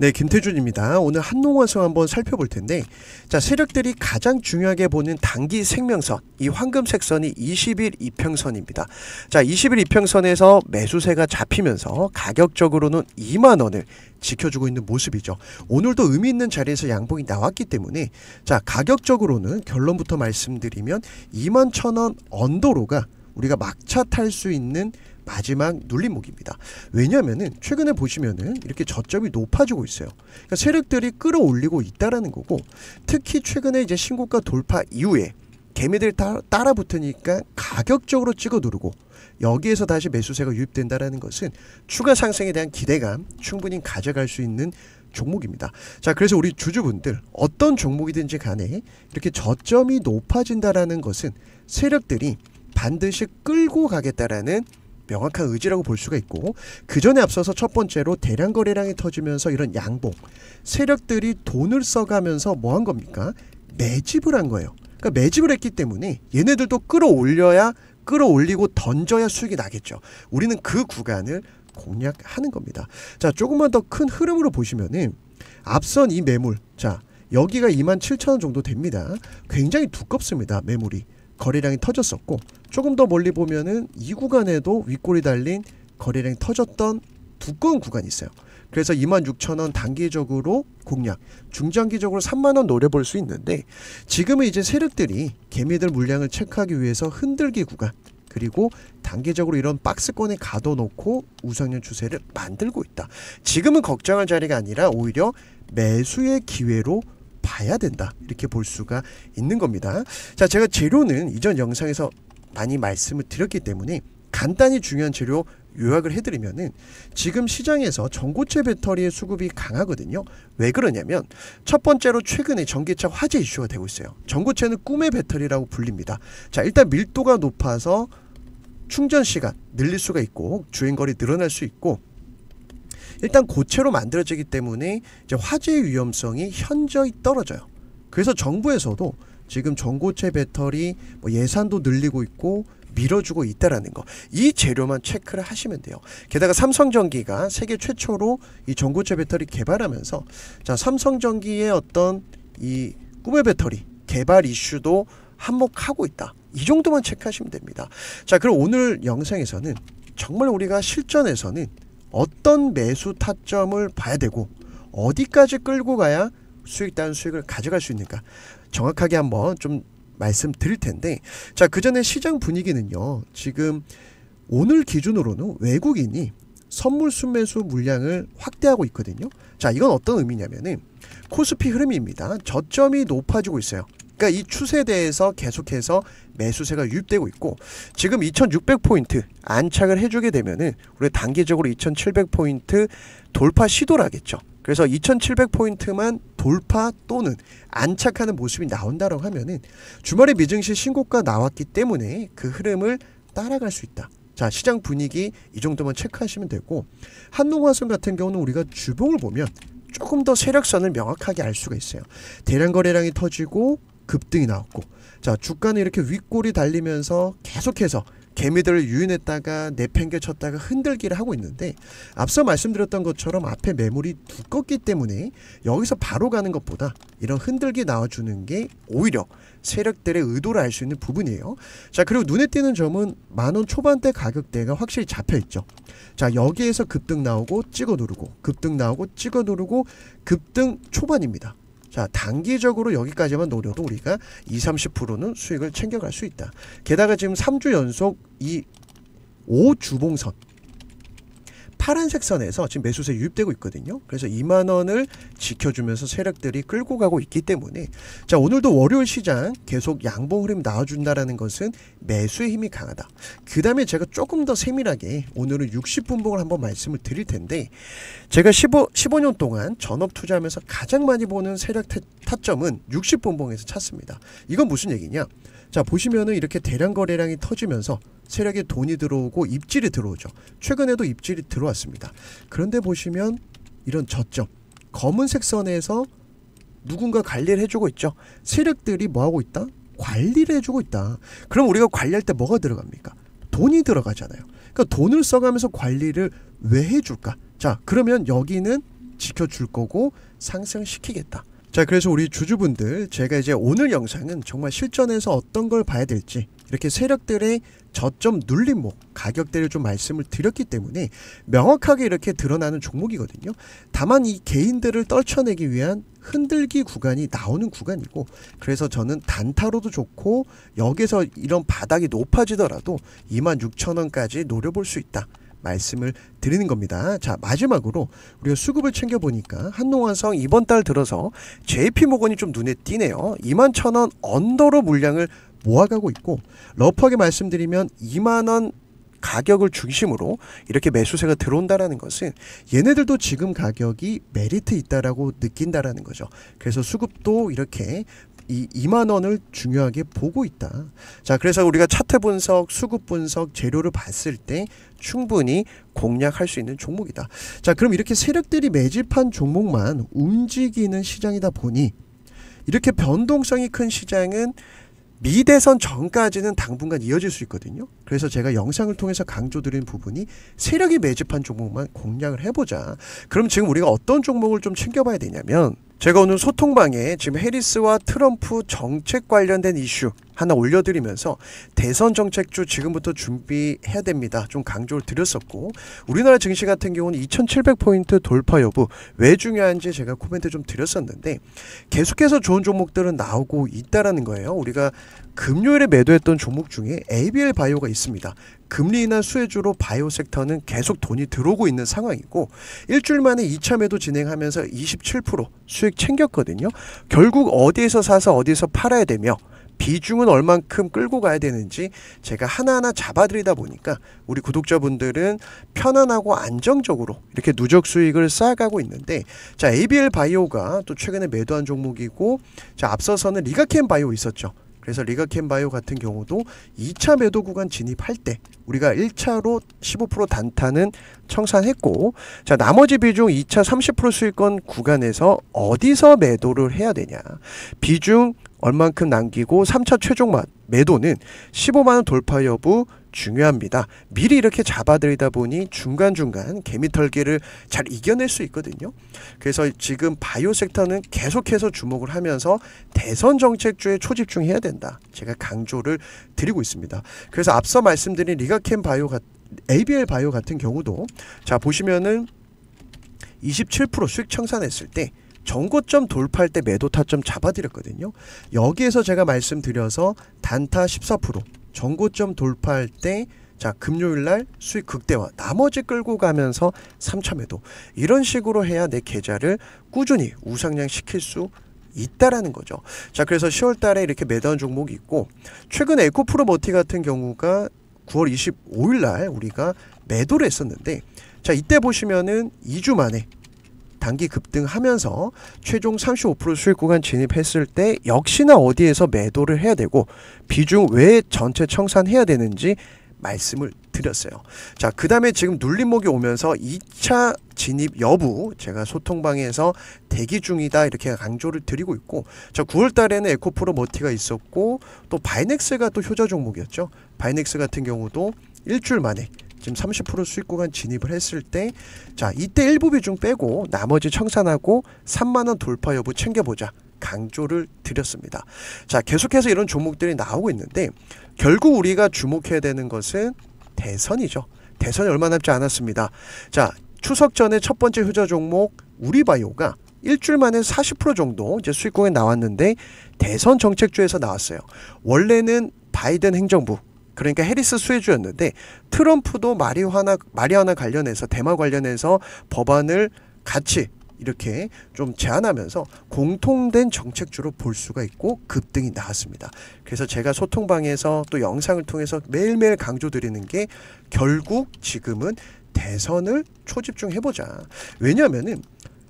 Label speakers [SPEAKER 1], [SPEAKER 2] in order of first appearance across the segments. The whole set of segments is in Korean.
[SPEAKER 1] 네, 김태준입니다. 오늘 한농원성 한번 살펴볼 텐데, 자, 세력들이 가장 중요하게 보는 단기 생명선, 이 황금색선이 20일 이평선입니다. 자, 20일 이평선에서 매수세가 잡히면서 가격적으로는 2만원을 지켜주고 있는 모습이죠. 오늘도 의미 있는 자리에서 양봉이 나왔기 때문에, 자, 가격적으로는 결론부터 말씀드리면 2만 천 원 언더로가 우리가 막차 탈 수 있는 마지막 눌림목입니다. 왜냐면은 최근에 보시면은 이렇게 저점이 높아지고 있어요. 그러니까 세력들이 끌어올리고 있다라는 거고 특히 최근에 이제 신고가 돌파 이후에 개미들 따, 따라 붙으니까 가격적으로 찍어 누르고 여기에서 다시 매수세가 유입된다라는 것은 추가 상승에 대한 기대감 충분히 가져갈 수 있는 종목입니다. 자, 그래서 우리 주주분들 어떤 종목이든지 간에 이렇게 저점이 높아진다라는 것은 세력들이 반드시 끌고 가겠다라는 명확한 의지라고 볼 수가 있고 그 전에 앞서서 첫 번째로 대량 거래량이 터지면서 이런 양봉 세력들이 돈을 써가면서 뭐 한 겁니까? 매집을 한 거예요. 그러니까 매집을 했기 때문에 얘네들도 끌어올려야 끌어올리고 던져야 수익이 나겠죠. 우리는 그 구간을 공략하는 겁니다. 자, 조금만 더 큰 흐름으로 보시면은 앞선 이 매물 자 여기가 27,000원 정도 됩니다. 굉장히 두껍습니다. 매물이. 거래량이 터졌었고 조금 더 멀리 보면은 이 구간에도 윗골이 달린 거래량이 터졌던 두꺼운 구간이 있어요. 그래서 26,000원 단기적으로 공략, 중장기적으로 3만원 노려볼 수 있는데 지금은 이제 세력들이 개미들 물량을 체크하기 위해서 흔들기 구간 그리고 단기적으로 이런 박스권에 가둬놓고 우상향 추세를 만들고 있다. 지금은 걱정할 자리가 아니라 오히려 매수의 기회로 봐야 된다 이렇게 볼 수가 있는 겁니다 자 제가 재료는 이전 영상에서 많이 말씀을 드렸기 때문에 간단히 중요한 재료 요약을 해드리면은 지금 시장에서 전고체 배터리의 수급이 강하거든요. 왜 그러냐면 첫 번째로 최근에 전기차 화재 이슈가 되고 있어요. 전고체는 꿈의 배터리라고 불립니다. 자 일단 밀도가 높아서 충전 시간 늘릴 수가 있고 주행거리 늘어날 수 있고 일단 고체로 만들어지기 때문에 이제 화재 위험성이 현저히 떨어져요. 그래서 정부에서도 지금 전고체 배터리 뭐 예산도 늘리고 있고 밀어주고 있다라는 거. 이 재료만 체크를 하시면 돼요. 게다가 삼성전기가 세계 최초로 이 전고체 배터리 개발하면서 자, 삼성전기의 어떤 이 꿈의 배터리 개발 이슈도 한몫하고 있다. 이 정도만 체크하시면 됩니다. 자, 그럼 오늘 영상에서는 정말 우리가 실전에서는 어떤 매수 타점을 봐야 되고 어디까지 끌고 가야 수익다 수익을 가져갈 수 있는가 정확하게 한번 좀 말씀드릴 텐데 자그 전에 시장 분위기는요 지금 오늘 기준으로는 외국인이 선물 순매수 물량을 확대하고 있거든요 자 이건 어떤 의미냐면은 코스피 흐름입니다 저점이 높아지고 있어요 그러니까 이 추세에 대해서 계속해서 매수세가 유입되고 있고 지금 2600포인트 안착을 해주게 되면은 우리 단기적으로 2700포인트 돌파 시도를 하겠죠. 그래서 2700포인트만 돌파 또는 안착하는 모습이 나온다라고 하면은 주말에 미증시 신고가 나왔기 때문에 그 흐름을 따라갈 수 있다. 자 시장 분위기 이 정도만 체크하시면 되고 한농화성 같은 경우는 우리가 주봉을 보면 조금 더 세력선을 명확하게 알 수가 있어요. 대량 거래량이 터지고 급등이 나왔고 자 주가는 이렇게 윗골이 달리면서 계속해서 개미들을 유인했다가 내팽개쳤다가 흔들기를 하고 있는데 앞서 말씀드렸던 것처럼 앞에 매물이 두껍기 때문에 여기서 바로 가는 것보다 이런 흔들기 나와주는 게 오히려 세력들의 의도를 알 수 있는 부분이에요. 자 그리고 눈에 띄는 점은 만원 초반대 가격대가 확실히 잡혀있죠. 자 여기에서 급등 나오고 찍어 누르고 급등 나오고 찍어 누르고 급등 초반입니다. 자, 단기적으로 여기까지만 노려도 우리가 2, 30%는 수익을 챙겨갈 수 있다. 게다가 지금 3주 연속 이 5주봉선 파란색 선에서 지금 매수세 유입되고 있거든요. 그래서 2만 원을 지켜주면서 세력들이 끌고 가고 있기 때문에 자 오늘도 월요일 시장 계속 양봉 흐름 나와준다라는 것은 매수의 힘이 강하다. 그 다음에 제가 조금 더 세밀하게 오늘은 60분봉을 한번 말씀을 드릴 텐데 제가 15, 15년 동안 전업 투자하면서 가장 많이 보는 세력 타, 타점은 60분봉에서 찾습니다. 이건 무슨 얘기냐? 자 보시면은 이렇게 대량 거래량이 터지면서 세력의 돈이 들어오고 입질이 들어오죠. 최근에도 입질이 들어왔습니다. 그런데 보시면 이런 저점 검은색 선에서 누군가 관리를 해주고 있죠. 세력들이 뭐하고 있다? 관리를 해주고 있다. 그럼 우리가 관리할 때 뭐가 들어갑니까? 돈이 들어가잖아요. 그러니까 돈을 써가면서 관리를 왜 해줄까? 자 그러면 여기는 지켜줄 거고 상승시키겠다. 자 그래서 우리 주주분들 제가 이제 오늘 영상은 정말 실전에서 어떤 걸 봐야 될지 이렇게 세력들의 저점 눌림목 가격대를 좀 말씀을 드렸기 때문에 명확하게 이렇게 드러나는 종목이거든요 다만 이 개인들을 떨쳐내기 위한 흔들기 구간이 나오는 구간이고 그래서 저는 단타로도 좋고 여기서 이런 바닥이 높아지더라도 26,000원까지 노려볼 수 있다 말씀을 드리는 겁니다. 자, 마지막으로 우리가 수급을 챙겨보니까 한농환성 이번 달 들어서 JP모건이 좀 눈에 띄네요. 21,000원 언더로 물량을 모아가고 있고 러프하게 말씀드리면 2만원 가격을 중심으로 이렇게 매수세가 들어온다라는 것은 얘네들도 지금 가격이 메리트 있다라고 느낀다라는 거죠. 그래서 수급도 이렇게 이 2만 원을 중요하게 보고 있다. 자, 그래서 우리가 차트 분석, 수급 분석 재료를 봤을 때 충분히 공략할 수 있는 종목이다. 자, 그럼 이렇게 세력들이 매집한 종목만 움직이는 시장이다 보니 이렇게 변동성이 큰 시장은 미대선 전까지는 당분간 이어질 수 있거든요. 그래서 제가 영상을 통해서 강조드린 부분이 세력이 매집한 종목만 공략을 해보자. 그럼 지금 우리가 어떤 종목을 좀 챙겨봐야 되냐면 제가 오늘 소통방에 지금 해리스와 트럼프 정책 관련된 이슈 하나 올려드리면서 대선 정책주 지금부터 준비해야 됩니다. 좀 강조를 드렸었고 우리나라 증시 같은 경우는 2700포인트 돌파 여부 왜 중요한지 제가 코멘트 좀 드렸었는데 계속해서 좋은 종목들은 나오고 있다라는 거예요. 우리가 금요일에 매도했던 종목 중에 ABL 바이오가 있습니다. 금리 인하 수혜주로 바이오 섹터는 계속 돈이 들어오고 있는 상황이고 일주일 만에 2차 매도 진행하면서 27% 수익 챙겼거든요. 결국 어디에서 사서 어디서 팔아야 되며 비중은 얼만큼 끌고 가야 되는지 제가 하나하나 잡아드리다 보니까 우리 구독자분들은 편안하고 안정적으로 이렇게 누적 수익을 쌓아가고 있는데 자 ABL 바이오가 또 최근에 매도한 종목이고 자 앞서서는 리가캠 바이오 있었죠. 그래서 리가켄 바이오 같은 경우도 2차 매도 구간 진입할 때 우리가 1차로 15% 단타는 청산했고 자 나머지 비중 2차 30% 수익권 구간에서 어디서 매도를 해야 되냐 비중 얼만큼 남기고 3차 최종 매도는 15만원 돌파 여부 중요합니다. 미리 이렇게 잡아들이다 보니 중간중간 개미털기를 잘 이겨낼 수 있거든요. 그래서 지금 바이오 섹터는 계속해서 주목을 하면서 대선 정책주에 초집중해야 된다. 제가 강조를 드리고 있습니다. 그래서 앞서 말씀드린 리가캠 바이오 같 ABL 바이오 같은 경우도 자 보시면은 27% 수익 청산했을 때정고점 돌파할 때 매도 타점 잡아드렸거든요. 여기에서 제가 말씀드려서 단타 14% 전고점 돌파할 때 자, 금요일 날 수익 극대화. 나머지 끌고 가면서 3차 매도. 이런 식으로 해야 내 계좌를 꾸준히 우상향 시킬 수 있다라는 거죠. 자, 그래서 10월 달에 이렇게 매도한 종목이 있고 최근 에코프로 머티 같은 경우가 9월 25일 날 우리가 매도를 했었는데 자, 이때 보시면은 2주 만에 단기 급등하면서 최종 35% 수익 구간 진입했을 때 역시나 어디에서 매도를 해야 되고 비중 왜 전체 청산해야 되는지 말씀을 드렸어요. 자, 그 다음에 지금 눌림목이 오면서 2차 진입 여부 제가 소통방에서 대기 중이다 이렇게 강조를 드리고 있고 자 9월 달에는 에코프로 머티가 있었고 또 바이넥스가 또 효자 종목이었죠. 바이넥스 같은 경우도 일주일 만에 지금 30% 수익 구간 진입을 했을 때자 이때 일부 비중 빼고 나머지 청산하고 3만원 돌파 여부 챙겨보자 강조를 드렸습니다. 자 계속해서 이런 종목들이 나오고 있는데 결국 우리가 주목해야 되는 것은 대선이죠. 대선이 얼마 남지 않았습니다. 자 추석 전에 첫 번째 효자 종목 우리바이오가 일주일 만에 40% 정도 이제 수익공에 나왔는데 대선 정책주에서 나왔어요. 원래는 바이든 행정부 그러니까 해리스 수혜주였는데 트럼프도 마리화나 마리아나 관련해서 대마 관련해서 법안을 같이 이렇게 좀 제안하면서 공통된 정책주로 볼 수가 있고 급등이 나왔습니다. 그래서 제가 소통방에서 또 영상을 통해서 매일매일 강조드리는 게 결국 지금은 대선을 초집중해보자. 왜냐면은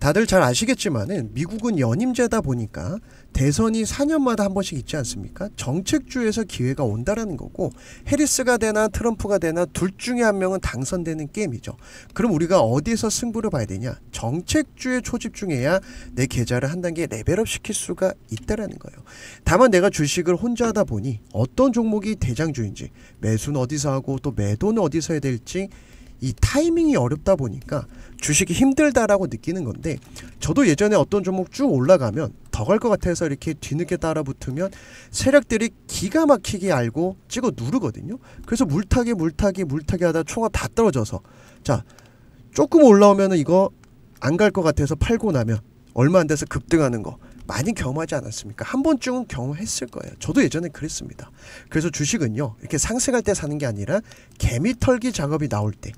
[SPEAKER 1] 다들 잘 아시겠지만은 미국은 연임제다 보니까 대선이 4년마다 한 번씩 있지 않습니까? 정책주에서 기회가 온다라는 거고 해리스가 되나 트럼프가 되나 둘 중에 한 명은 당선되는 게임이죠. 그럼 우리가 어디에서 승부를 봐야 되냐? 정책주에 초집중해야 내 계좌를 한 단계 레벨업 시킬 수가 있다라는 거예요. 다만 내가 주식을 혼자 하다 보니 어떤 종목이 대장주인지 매수는 어디서 하고 또 매도는 어디서 해야 될지 이 타이밍이 어렵다 보니까 주식이 힘들다라고 느끼는 건데 저도 예전에 어떤 종목 쭉 올라가면 더 갈 것 같아서 이렇게 뒤늦게 따라붙으면 세력들이 기가 막히게 알고 찍어 누르거든요. 그래서 물타기 물타기 물타기 하다 총합다 떨어져서 자 조금 올라오면 이거 안 갈 것 같아서 팔고 나면 얼마 안 돼서 급등하는 거 많이 경험하지 않았습니까? 한 번쯤은 경험했을 거예요. 저도 예전에 그랬습니다. 그래서 주식은요, 이렇게 상승할 때 사는 게 아니라 개미 털기 작업이 나올 때,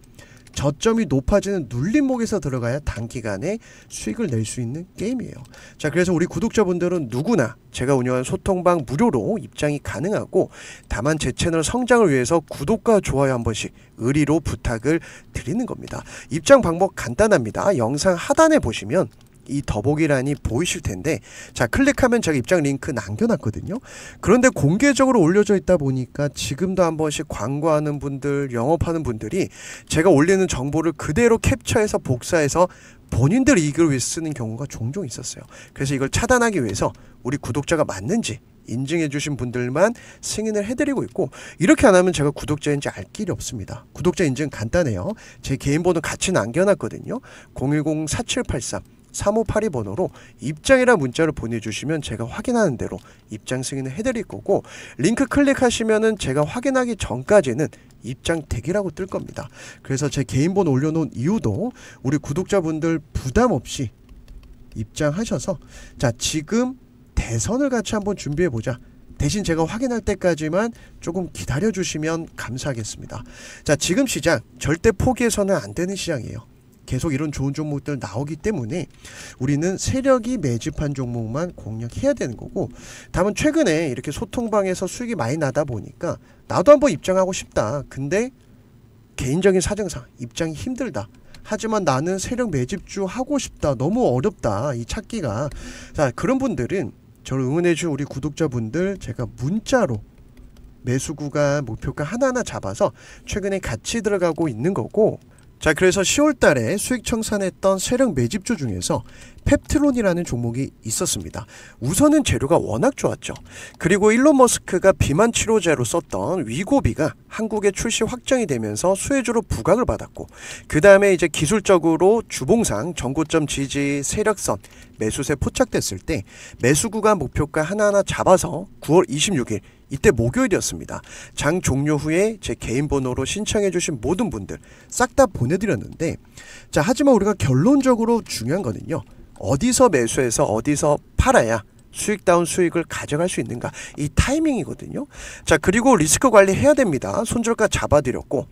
[SPEAKER 1] 저점이 높아지는 눌림목에서 들어가야 단기간에 수익을 낼 수 있는 게임이에요. 자, 그래서 우리 구독자분들은 누구나 제가 운영한 소통방 무료로 입장이 가능하고 다만 제 채널 성장을 위해서 구독과 좋아요 한 번씩 의리로 부탁을 드리는 겁니다. 입장 방법 간단합니다. 영상 하단에 보시면 이 더보기란이 보이실 텐데 자 클릭하면 제가 입장 링크 남겨놨거든요 그런데 공개적으로 올려져 있다 보니까 지금도 한 번씩 광고하는 분들 영업하는 분들이 제가 올리는 정보를 그대로 캡처해서 복사해서 본인들 이익을 위해 쓰는 경우가 종종 있었어요 그래서 이걸 차단하기 위해서 우리 구독자가 맞는지 인증해주신 분들만 승인을 해드리고 있고 이렇게 안 하면 제가 구독자인지 알 길이 없습니다. 구독자 인증 간단해요. 제 개인 번호 같이 남겨놨거든요. 010-4783 3582번호로 입장이라 문자를 보내주시면 제가 확인하는 대로 입장 승인을 해드릴 거고 링크 클릭하시면은 제가 확인하기 전까지는 입장 대기라고 뜰 겁니다. 그래서 제 개인 번호 올려놓은 이유도 우리 구독자분들 부담 없이 입장하셔서 자 지금 대선을 같이 한번 준비해 보자. 대신 제가 확인할 때까지만 조금 기다려 주시면 감사하겠습니다. 자, 지금 시장 절대 포기해서는 안 되는 시장이에요. 계속 이런 좋은 종목들 나오기 때문에 우리는 세력이 매집한 종목만 공략해야 되는 거고 다만 최근에 이렇게 소통방에서 수익이 많이 나다 보니까 나도 한번 입장하고 싶다. 근데 개인적인 사정상 입장이 힘들다. 하지만 나는 세력 매집주 하고 싶다. 너무 어렵다. 이 찾기가. 자, 그런 분들은 저를 응원해준 주 우리 구독자분들 제가 문자로 매수구간 목표가 하나하나 잡아서 최근에 같이 들어가고 있는 거고 자, 그래서 10월 달에 수익 청산했던 세력 매집주 중에서 펩트론이라는 종목이 있었습니다. 우선은 재료가 워낙 좋았죠. 그리고 일론 머스크가 비만 치료제로 썼던 위고비가 한국에 출시 확정이 되면서 수혜주로 부각을 받았고 그 다음에 이제 기술적으로 주봉상 전고점 지지 세력선 매수세 포착됐을 때 매수구간 목표가 하나하나 잡아서 9월 26일 이때 목요일이었습니다. 장 종료 후에 제 개인 번호로 신청해 주신 모든 분들 싹 다 보내드렸는데 자 하지만 우리가 결론적으로 중요한 거는요. 어디서 매수해서 어디서 팔아야 수익다운 수익을 가져갈 수 있는가 이 타이밍이거든요. 자 그리고 리스크 관리 해야 됩니다. 손절가 잡아드렸고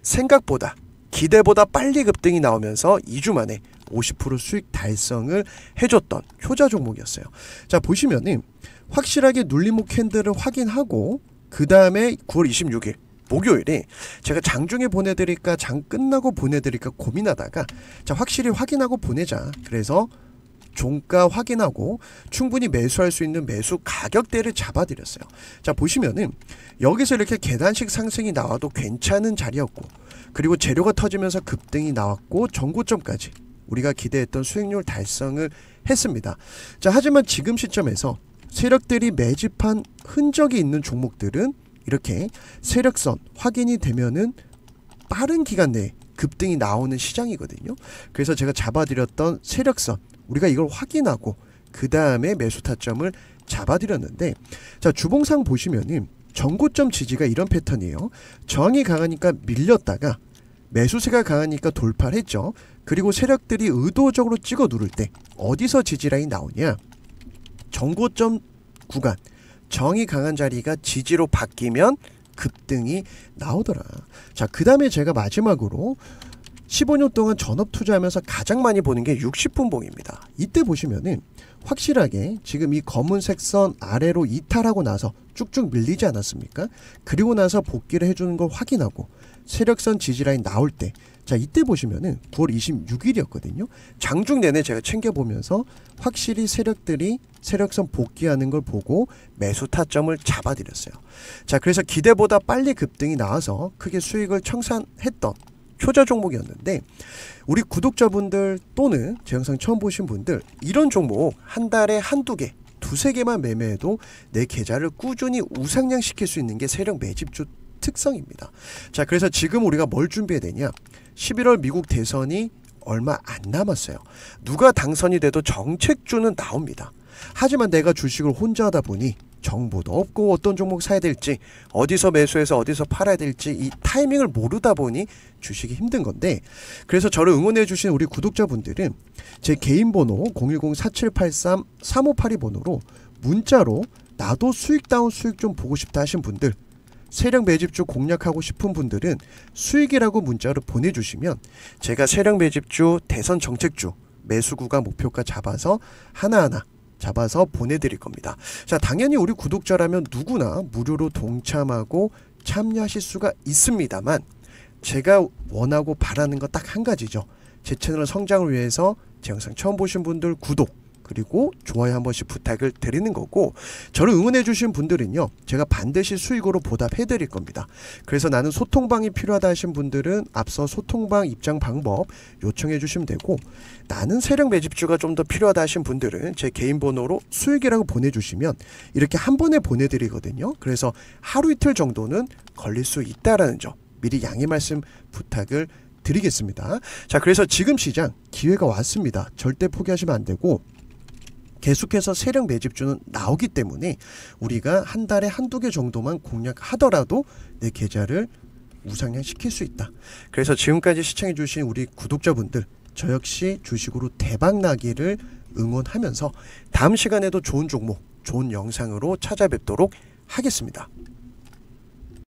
[SPEAKER 1] 생각보다 기대보다 빨리 급등이 나오면서 2주 만에 50% 수익 달성을 해줬던 효자 종목이었어요. 자 보시면은 확실하게 눌림목 캔들을 확인하고 그 다음에 9월 26일 목요일에 제가 장중에 보내드릴까 장 끝나고 보내드릴까 고민하다가 자 확실히 확인하고 보내자 그래서 종가 확인하고 충분히 매수할 수 있는 매수 가격대를 잡아드렸어요. 자 보시면은 여기서 이렇게 계단식 상승이 나와도 괜찮은 자리였고 그리고 재료가 터지면서 급등이 나왔고 전고점까지 우리가 기대했던 수익률 달성을 했습니다. 자, 하지만 지금 시점에서 세력들이 매집한 흔적이 있는 종목들은 이렇게 세력선 확인이 되면은 빠른 기간 내에 급등이 나오는 시장이거든요. 그래서 제가 잡아드렸던 세력선 우리가 이걸 확인하고 그 다음에 매수 타점을 잡아드렸는데 자 주봉상 보시면은 전고점 지지가 이런 패턴이에요. 저항이 강하니까 밀렸다가 매수세가 강하니까 돌파를 했죠. 그리고 세력들이 의도적으로 찍어 누를 때 어디서 지지라인 나오냐? 정고점 구간, 정이 강한 자리가 지지로 바뀌면 급등이 나오더라. 자, 그 다음에 제가 마지막으로 15년 동안 전업 투자하면서 가장 많이 보는 게 60분 봉입니다. 이때 보시면은 확실하게 지금 이 검은색 선 아래로 이탈하고 나서 쭉쭉 밀리지 않았습니까? 그리고 나서 복귀를 해주는 걸 확인하고 세력선 지지라인 나올 때자 이때 보시면은 9월 26일이었거든요. 장중 내내 제가 챙겨 보면서 확실히 세력들이 세력선 복귀하는 걸 보고 매수 타점을 잡아드렸어요. 자 그래서 기대보다 빨리 급등이 나와서 크게 수익을 청산했던 효자 종목이었는데 우리 구독자분들 또는 제 영상 처음 보신 분들 이런 종목 한 달에 한두 개 두세 개만 매매해도 내 계좌를 꾸준히 우상향시킬 수 있는 게 세력 매집주 특성입니다. 자 그래서 지금 우리가 뭘 준비해야 되냐 11월 미국 대선이 얼마 안 남았어요. 누가 당선이 돼도 정책주는 나옵니다. 하지만 내가 주식을 혼자 하다 보니 정보도 없고 어떤 종목 사야 될지 어디서 매수해서 어디서 팔아야 될지 이 타이밍을 모르다 보니 주식이 힘든 건데 그래서 저를 응원해 주신 우리 구독자분들은 제 개인 번호 010-4783-3582 번호로 문자로 나도 수익 다운 수익 좀 보고 싶다 하신 분들 세력 매집주 공략하고 싶은 분들은 수익이라고 문자로 보내주시면 제가 세력 매집주 대선 정책주 매수구가 목표가 잡아서 하나하나 잡아서 보내드릴 겁니다. 자, 당연히 우리 구독자라면 누구나 무료로 동참하고 참여하실 수가 있습니다만 제가 원하고 바라는 건딱한 가지죠. 제 채널 성장을 위해서 제 영상 처음 보신 분들 구독 그리고 좋아요 한 번씩 부탁을 드리는 거고 저를 응원해 주신 분들은요 제가 반드시 수익으로 보답해 드릴 겁니다 그래서 나는 소통방이 필요하다 하신 분들은 앞서 소통방 입장 방법 요청해 주시면 되고 나는 세력 매집주가 좀 더 필요하다 하신 분들은 제 개인 번호로 수익이라고 보내주시면 이렇게 한 번에 보내드리거든요 그래서 하루 이틀 정도는 걸릴 수 있다라는 점 미리 양해 말씀 부탁을 드리겠습니다. 자, 그래서 지금 시장 기회가 왔습니다. 절대 포기하시면 안 되고 계속해서 세력 매집주는 나오기 때문에 우리가 한 달에 한두 개 정도만 공략하더라도 내 계좌를 우상향 시킬 수 있다. 그래서 지금까지 시청해 주신 우리 구독자분들 저 역시 주식으로 대박 나기를 응원하면서 다음 시간에도 좋은 종목, 좋은 영상으로 찾아뵙도록 하겠습니다.